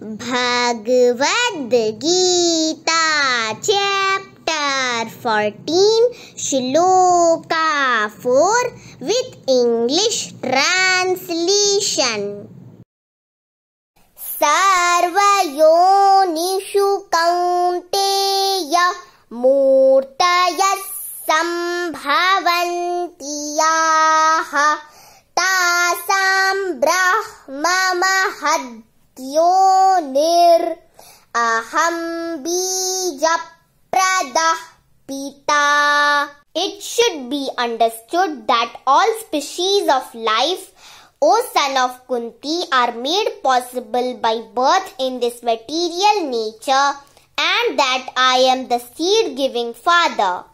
Bhagavad Gita chapter fourteen श्लोका four with English translation सर्वयोनिषु कौन्तेय मूर्तय याः तासां ब्रह्ममहद् महद् It should be understood that all species of life, O son of Kunti, are made possible by birth in this material nature and that I am the seed giving father.